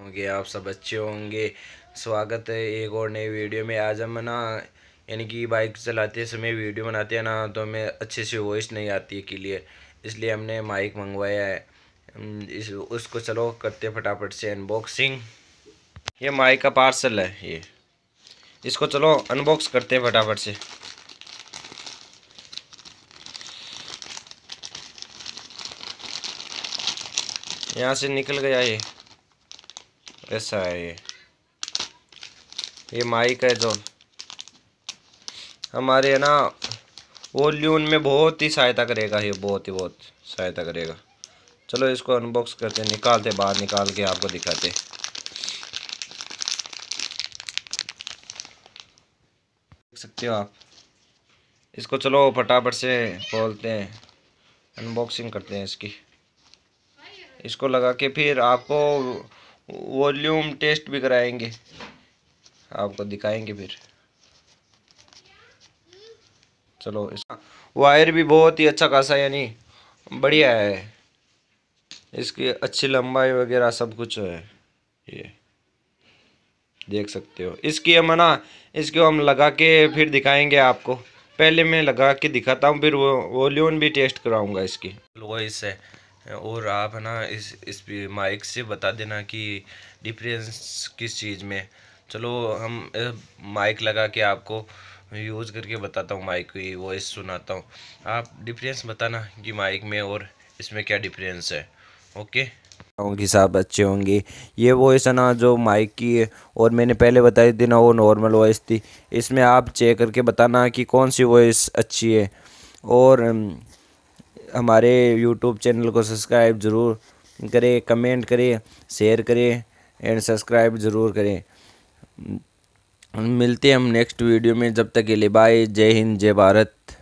होंगे आप सब अच्छे होंगे स्वागत है एक और नई वीडियो में आज हम ना यानी कि बाइक चलाते समय वीडियो बनाते हैं ना तो हमें अच्छे से वॉइस नहीं आती है क्लियर इसलिए हमने माइक मंगवाया है इस उसको चलो करते फटाफट से अनबॉक्सिंग ये माइक का पार्सल है ये इसको चलो अनबॉक्स करते हैं फटाफट से यहाँ से निकल गया ये ऐसा है ये ये माइक है जो हमारे है ना वॉल्यून में बहुत ही सहायता करेगा ये बहुत ही बहुत सहायता करेगा चलो इसको अनबॉक्स करते निकालते बाहर निकाल के आपको दिखाते देख सकते हो आप इसको चलो फटाफट से खोलते हैं अनबॉक्सिंग करते हैं इसकी इसको लगा के फिर आपको वॉल्यूम टेस्ट भी कराएंगे आपको दिखाएंगे फिर चलो इसका वायर भी बहुत ही अच्छा खासा यानी बढ़िया है इसकी अच्छी लंबाई वगैरह सब कुछ है ये देख सकते हो इसकी हम ना इसको हम लगा के फिर दिखाएंगे आपको पहले मैं लगा के दिखाता हूँ फिर वो वॉल्यूम भी टेस्ट कराऊंगा इसकी इससे और आप है ना इस इस माइक से बता देना कि डिफरेंस किस चीज़ में चलो हम माइक लगा के आपको यूज़ करके बताता हूँ माइक की वॉइस सुनाता हूँ आप डिफरेंस बताना कि माइक में और इसमें क्या डिफरेंस है ओके होंगी साहब अच्छे होंगे ये वॉइस है ना जो माइक की है और मैंने पहले बताई थी ना वो नॉर्मल वॉइस थी इसमें आप चेक करके बताना कि कौन सी वॉइस अच्छी है और हमारे यूट्यूब चैनल को सब्सक्राइब ज़रूर करें कमेंट करें शेयर करें एंड सब्सक्राइब ज़रूर करें मिलते हैं हम नेक्स्ट वीडियो में जब तक के लिए बाय जय हिंद जय भारत